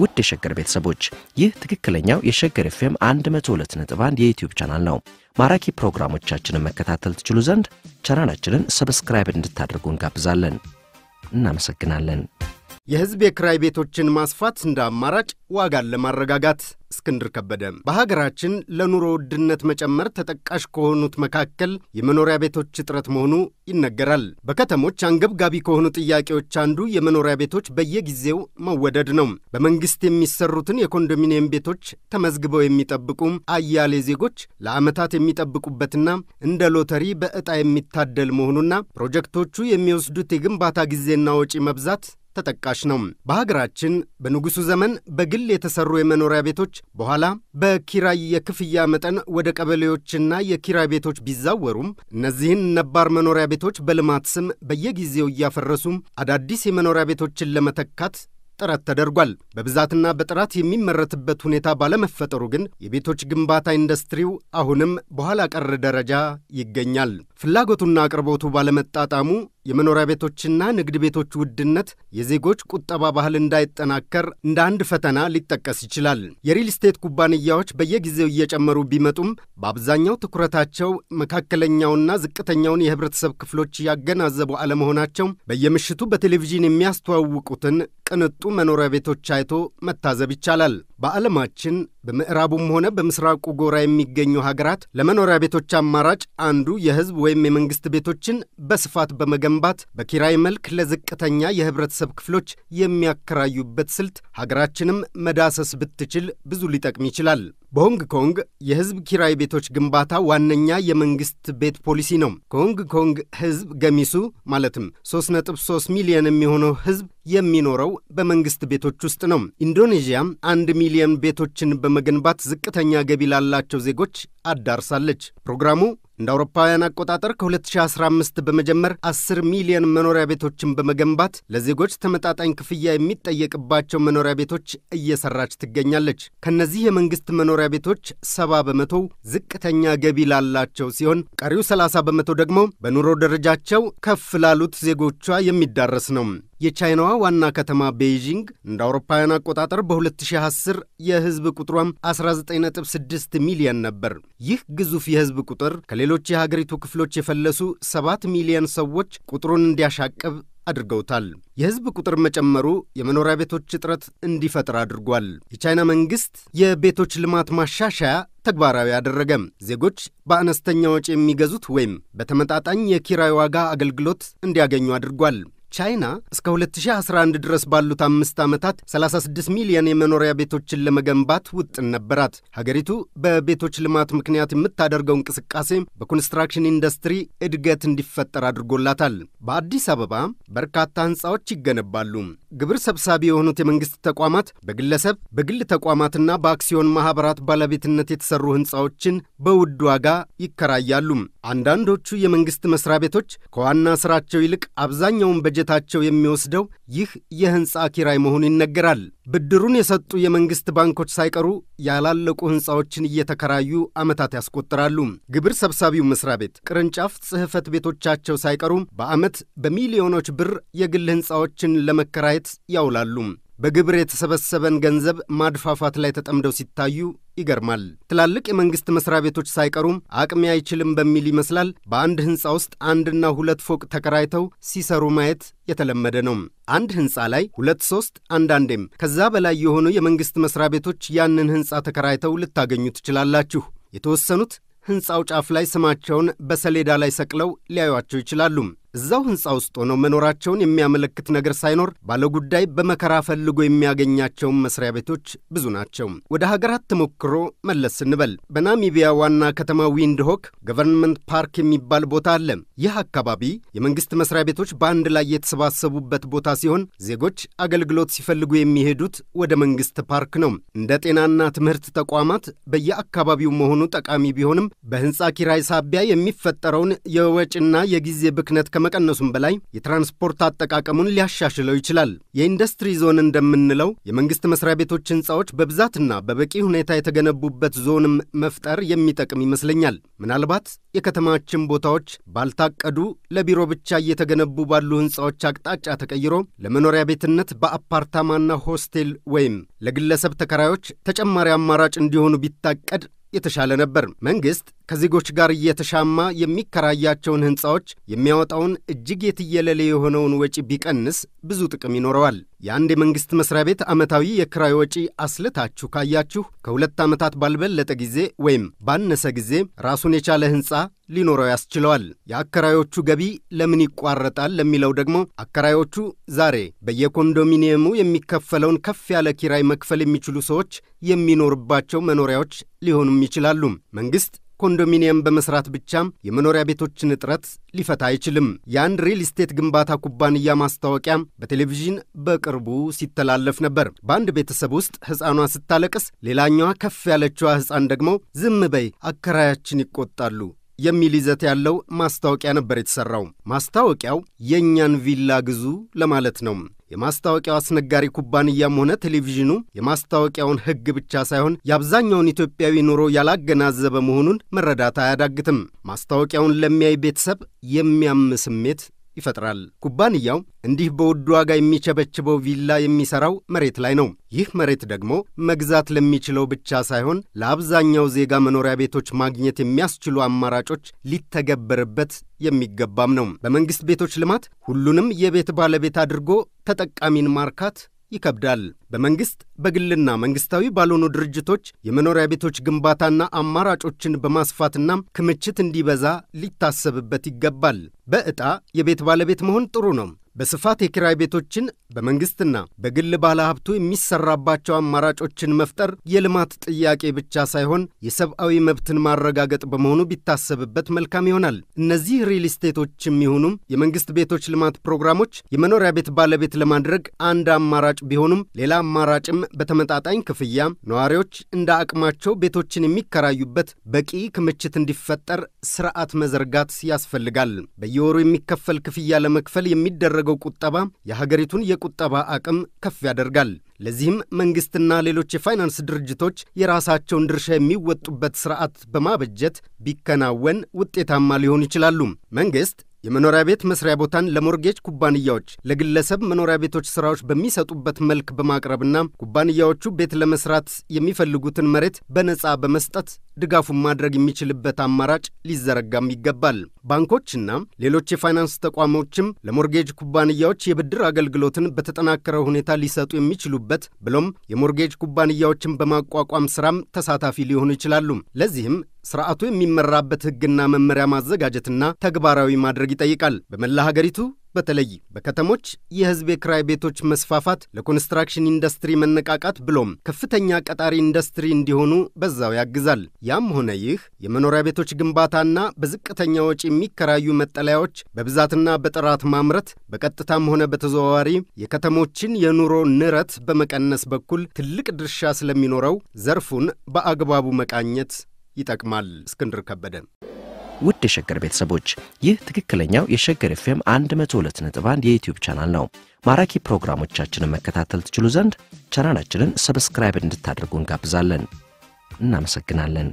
ውድ የሸገር ቤተሰቦች ይህ ትክክለኛው የሸገር ኤፍኤም 102 ነጥብ 1 የዩትዩብ ቻናል ነው። ማራኪ ፕሮግራሞቻችንን መከታተል ትችሉ ዘንድ ቻናላችንን ሰብስክራይብ እንድታደርጉ እንጋብዛለን። እናመሰግናለን። የህዝብ የክራይ ቤቶችን ማስፋት እንደ አማራጭ ዋጋን ለማረጋጋት። እስክንድር ከበደ። በሀገራችን ለኑሮ ውድነት መጨመር ተጠቃሽ ከሆኑት መካከል የመኖሪያ ቤቶች እጥረት መሆኑ ይነገራል። በከተሞች አንገብጋቢ ከሆኑ ጥያቄዎች አንዱ የመኖሪያ ቤቶች በየጊዜው መወደድ ነው። በመንግስት የሚሰሩትን የኮንዶሚኒየም ቤቶች ተመዝግበው የሚጠብቁ አያሌ ዜጎች ለዓመታት የሚጠብቁበትና እንደ ሎተሪ በዕጣ የሚታደል መሆኑና ፕሮጀክቶቹ የሚወስዱት የግንባታ ጊዜና ወጪ መብዛት ተጠቃሽ ነው። በሀገራችን በንጉሱ ዘመን በግል የተሰሩ የመኖሪያ ቤቶች በኋላ በኪራይ የክፍያ መጠን ወደ ቀበሌዎችና የኪራይ ቤቶች ቢዛወሩም እነዚህን ነባር መኖሪያ ቤቶች በልማት ስም በየጊዜው እያፈረሱም አዳዲስ የመኖሪያ ቤቶችን ለመተካት ጥረት ተደርጓል። በብዛትና በጥራት የሚመረትበት ሁኔታ ባለመፈጠሩ ግን የቤቶች ግንባታ ኢንዱስትሪው አሁንም በኋላ ቀር ደረጃ ይገኛል። ፍላጎቱና አቅርቦቱ ባለመጣጣሙ የመኖሪያ ቤቶችና ንግድ ቤቶች ውድነት የዜጎች ቁጠባ ባህል እንዳይጠናከር እንደ አንድ ፈተና ሊጠቀስ ይችላል። የሪል ስቴት ኩባንያዎች በየጊዜው እየጨመሩ ቢመጡም በአብዛኛው ትኩረታቸው መካከለኛውና ዝቅተኛውን የህብረተሰብ ክፍሎች ያገናዘቡ አለመሆናቸው በየምሽቱ በቴሌቪዥን የሚያስተዋውቁትን ቅንጡ መኖሪያ ቤቶች አይቶ መታዘብ ይቻላል። በዓለማችን በምዕራቡም ሆነ በምስራቁ ጎራ የሚገኙ ሀገራት ለመኖሪያ ቤቶች አማራጭ አንዱ የህዝብ ወይም የመንግሥት ቤቶችን በስፋት በመገንባት በኪራይ መልክ ለዝቅተኛ የህብረተሰብ ክፍሎች የሚያከራዩበት ስልት ሀገራችንም መዳሰስ ብትችል ብዙ ሊጠቅም ይችላል። በሆንግ ኮንግ የህዝብ ኪራይ ቤቶች ግንባታ ዋነኛ የመንግሥት ቤት ፖሊሲ ነው። ከሆንግ ኮንግ ህዝብ ገሚሱ ማለትም 3.3 ሚሊዮን የሚሆነው ህዝብ የሚኖረው በመንግሥት ቤቶች ውስጥ ነው። ኢንዶኔዥያም አንድ ሚሊዮን ሚሊዮን ቤቶችን በመገንባት ዝቅተኛ ገቢ ላላቸው ዜጎች አዳርሳለች። ፕሮግራሙ እንደ አውሮፓውያን አቆጣጠር ከ2015 በመጀመር 10 ሚሊዮን መኖሪያ ቤቶችን በመገንባት ለዜጎች ተመጣጣኝ ክፍያ የሚጠየቅባቸው መኖሪያ ቤቶች እየሰራች ትገኛለች። ከነዚህ የመንግስት መኖሪያ ቤቶች 70 በመቶ ዝቅተኛ ገቢ ላላቸው ሲሆን፣ ቀሪው 30 በመቶ ደግሞ በኑሮ ደረጃቸው ከፍ ላሉት ዜጎቿ የሚዳረስ ነው። የቻይናዋ ዋና ከተማ ቤይዥንግ እንደ አውሮፓውያን አቆጣጠር በ2010 የህዝብ ቁጥሯም 19.6 ሚሊዮን ነበር። ይህ ግዙፍ የህዝብ ቁጥር ከሌሎች የሀገሪቱ ክፍሎች የፈለሱ ሰባት ሚሊዮን ሰዎች ቁጥሩን እንዲያሻቅብ አድርገውታል። የህዝብ ቁጥር መጨመሩ የመኖሪያ ቤቶች እጥረት እንዲፈጥር አድርጓል። የቻይና መንግስት የቤቶች ልማት ማሻሻያ ተግባራዊ አደረገ። ዜጎች በአነስተኛ ወጪ የሚገዙት ወይም በተመጣጣኝ የኪራይ ዋጋ አገልግሎት እንዲያገኙ አድርጓል። ቻይና እስከ 2011 ድረስ ባሉት አምስት ዓመታት 36 ሚሊዮን የመኖሪያ ቤቶችን ለመገንባት ውጥን ነበራት። ሀገሪቱ በቤቶች ልማት ምክንያት የምታደርገው እንቅስቃሴ በኮንስትራክሽን ኢንዱስትሪ እድገት እንዲፈጠር አድርጎላታል። በአዲስ አበባ በርካታ ሕንፃዎች ይገነባሉ። ግብር ሰብሳቢ የሆኑት የመንግሥት ተቋማት በግለሰብ በግል ተቋማትና በአክሲዮን ማኅበራት ባለቤትነት የተሠሩ ሕንፃዎችን በውድ ዋጋ ይከራያሉ። አንዳንዶቹ የመንግሥት መሥሪያ ቤቶች ከዋና ሥራቸው ይልቅ አብዛኛውን በጀታቸው የሚወስደው ይህ የሕንፃ ኪራይ መሆኑ ይነገራል። ብድሩን የሰጡ የመንግሥት ባንኮች ሳይቀሩ ያላለቁ ሕንፃዎችን እየተከራዩ ዓመታት ያስቆጥራሉ። ግብር ሰብሳቢው መሥሪያ ቤት ቅርንጫፍ ጽሕፈት ቤቶቻቸው ሳይቀሩ በዓመት በሚሊዮኖች ብር የግል ሕንፃዎችን ለመከራየት ያውላሉ። በግብር የተሰበሰበን ገንዘብ ማድፋፋት ላይ ተጠምደው ሲታዩ ይገርማል። ትላልቅ የመንግስት መስሪያ ቤቶች ሳይቀሩም አቅሜ አይችልም በሚል ይመስላል በአንድ ህንፃ ውስጥ አንድና ሁለት ፎቅ ተከራይተው ሲሰሩ ማየት የተለመደ ነው። አንድ ህንፃ ላይ ሁለት ሶስት፣ አንዳንዴም ከዛ በላይ የሆኑ የመንግስት መስሪያ ቤቶች ያንን ህንፃ ተከራይተው ልታገኙ ትችላላችሁ። የተወሰኑት ህንፃው ጫፍ ላይ ስማቸውን በሰሌዳ ላይ ሰቅለው ሊያዩቸው ይችላሉ። እዛው ሕንፃ ውስጥ ሆነው መኖራቸውን የሚያመለክት ነገር ሳይኖር ባለጉዳይ በመከራ ፈልጎ የሚያገኛቸውን መስሪያ ቤቶች ብዙ ናቸው። ወደ ሀገራት ተሞክሮ መለስ ስንበል በናሚቢያ ዋና ከተማ ዊንድሆክ ገቨርንመንት ፓርክ የሚባል ቦታ አለ። ይህ አካባቢ የመንግስት መስሪያ ቤቶች በአንድ ላይ የተሰባሰቡበት ቦታ ሲሆን ዜጎች አገልግሎት ሲፈልጉ የሚሄዱት ወደ መንግስት ፓርክ ነው። እንደ ጤናና ትምህርት ተቋማት በየአካባቢው መሆኑ ጠቃሚ ቢሆንም በህንፃ ኪራይ ሳቢያ የሚፈጠረውን የወጪና የጊዜ ብክነት ከመቀነሱም በላይ የትራንስፖርት አጠቃቀሙን ሊያሻሽለው ይችላል። የኢንዱስትሪ ዞን እንደምንለው የመንግስት መስሪያ ቤቶች ህንፃዎች በብዛትና በበቂ ሁኔታ የተገነቡበት ዞንም መፍጠር የሚጠቅም ይመስለኛል። ምናልባት የከተማችን ቦታዎች ባልታቀዱ ለቢሮ ብቻ እየተገነቡ ባሉ ህንፃዎች አቅጣጫ ተቀይሮ ለመኖሪያ ቤትነት በአፓርታማና ሆስቴል ወይም ለግለሰብ ተከራዮች ተጨማሪ አማራጭ እንዲሆኑ ቢታቀድ የተሻለ ነበር። መንግሥት ከዜጎች ጋር እየተሻማ የሚከራያቸውን ሕንፃዎች የሚያወጣውን እጅግ የትየለሌ የሆነውን ወጪ ቢቀንስ ብዙ ጥቅም ይኖረዋል። የአንድ የመንግሥት መስሪያ ቤት ዓመታዊ የክራይ ወጪ አስልታችሁ ካያችሁ ከሁለት ዓመታት ባልበለጠ ጊዜ ወይም ባነሰ ጊዜ ራሱን የቻለ ሕንፃ ሊኖረው ያስችለዋል። የአከራዮቹ ገቢ ለምን ይቋረጣል ለሚለው ደግሞ አከራዮቹ ዛሬ በየኮንዶሚኒየሙ የሚከፈለውን ከፍ ያለ ኪራይ መክፈል የሚችሉ ሰዎች የሚኖርባቸው መኖሪያዎች ሊሆኑም ይችላሉ። መንግሥት ኮንዶሚኒየም በመስራት ብቻም የመኖሪያ ቤቶችን እጥረት ሊፈታ አይችልም። የአንድ ሪል ስቴት ግንባታ ኩባንያ ማስታወቂያ በቴሌቪዥን በቅርቡ ሲተላለፍ ነበር። በአንድ ቤተሰብ ውስጥ ሕፃኗ ስታለቅስ፣ ሌላኛዋ ከፍ ያለችዋ ሕፃን ደግሞ ዝም በይ አከራያችን ይቆጣሉ የሚል ይዘት ያለው ማስታወቂያ ነበር የተሰራው። ማስታወቂያው የእኛን ቪላ ግዙ ለማለት ነው። የማስታወቂያው አስነጋሪ ኩባንያም ሆነ ቴሌቪዥኑ የማስታወቂያውን ሕግ ብቻ ሳይሆን የአብዛኛውን ኢትዮጵያዊ ኑሮ ያላገናዘበ መሆኑን መረዳት አያዳግትም። ማስታወቂያውን ለሚያይ ቤተሰብ የሚያም ስሜት ይፈጥራል። ኩባንያው እንዲህ በውድ ዋጋ የሚቸበችበው ቪላ የሚሰራው መሬት ላይ ነው። ይህ መሬት ደግሞ መግዛት ለሚችለው ብቻ ሳይሆን ለአብዛኛው ዜጋ መኖሪያ ቤቶች ማግኘት የሚያስችሉ አማራጮች ሊተገበርበት የሚገባም ነው። በመንግሥት ቤቶች ልማት ሁሉንም የቤት ባለቤት አድርጎ ተጠቃሚን ማርካት ይከብዳል። በመንግስት በግልና መንግስታዊ ባልሆኑ ድርጅቶች የመኖሪያ ቤቶች ግንባታና አማራጮችን በማስፋትና ክምችት እንዲበዛ ሊታሰብበት ይገባል። በዕጣ የቤት ባለቤት መሆን ጥሩ ነው። በስፋት የኪራይ ቤቶችን በመንግስትና በግል ባለሀብቱ የሚሰራባቸው አማራጮችን መፍጠር የልማት ጥያቄ ብቻ ሳይሆን የሰብአዊ መብትን ማረጋገጥ በመሆኑ ቢታሰብበት መልካም ይሆናል። እነዚህ ሪል ስቴቶች የሚሆኑም የመንግስት ቤቶች ልማት ፕሮግራሞች የመኖሪያ ቤት ባለቤት ለማድረግ አንድ አማራጭ ቢሆኑም ሌላ አማራጭም በተመጣጣኝ ክፍያ ነዋሪዎች እንደ አቅማቸው ቤቶችን የሚከራዩበት በቂ ክምችት እንዲፈጠር ስርዓት መዘርጋት ያስፈልጋል። በየወሩ የሚከፈል ክፍያ ለመክፈል የሚደረግ የሚደረገው ቁጠባ የሀገሪቱን የቁጠባ አቅም ከፍ ያደርጋል። ለዚህም መንግስትና ሌሎች የፋይናንስ ድርጅቶች የራሳቸውን ድርሻ የሚወጡበት ስርዓት በማበጀት ቢከናወን ውጤታማ ሊሆኑ ይችላሉ። መንግስት የመኖሪያ ቤት መስሪያ ቦታን ለሞርጌጅ ኩባንያዎች ለግለሰብ መኖሪያ ቤቶች ስራዎች በሚሰጡበት መልክ በማቅረብና ኩባንያዎቹ ቤት ለመስራት የሚፈልጉትን መሬት በነፃ በመስጠት ድጋፉን ማድረግ የሚችልበት አማራጭ ሊዘረጋም ይገባል። ባንኮችና ሌሎች የፋይናንስ ተቋሞችም ለሞርጌጅ ኩባንያዎች የብድር አገልግሎትን በተጠናከረ ሁኔታ ሊሰጡ የሚችሉበት ብሎም የሞርጌጅ ኩባንያዎችን በማቋቋም ስራም ተሳታፊ ሊሆኑ ይችላሉ። ለዚህም ስርዓቱ የሚመራበት ህግና መመሪያ ማዘጋጀትና ተግባራዊ ማድረግ ይጠይቃል። በመላ ሀገሪቱ በተለይ በከተሞች የህዝብ የክራይ ቤቶች መስፋፋት ለኮንስትራክሽን ኢንዱስትሪ መነቃቃት ብሎም ከፍተኛ ቀጣሪ ኢንዱስትሪ እንዲሆኑ በዛው ያግዛል። ያም ሆነ ይህ የመኖሪያ ቤቶች ግንባታና በዝቅተኛ ወጪ የሚከራዩ መጠለያዎች በብዛትና በጥራት ማምረት በቀጥታም ሆነ በተዘዋዋሪ የከተሞችን የኑሮ ንረት በመቀነስ በኩል ትልቅ ድርሻ ስለሚኖረው ዘርፉን በአግባቡ መቃኘት ይጠቅማል። እስክንድር ከበደ ውድ የሸገር ቤተሰቦች ይህ ትክክለኛው የሸገር ኤፍኤም 102.1 የዩትዩብ ቻናል ነው። ማራኪ ፕሮግራሞቻችንን መከታተል ትችሉ ዘንድ ቻናላችንን ሰብስክራይብ እንድታደርጉ እንጋብዛለን። እናመሰግናለን።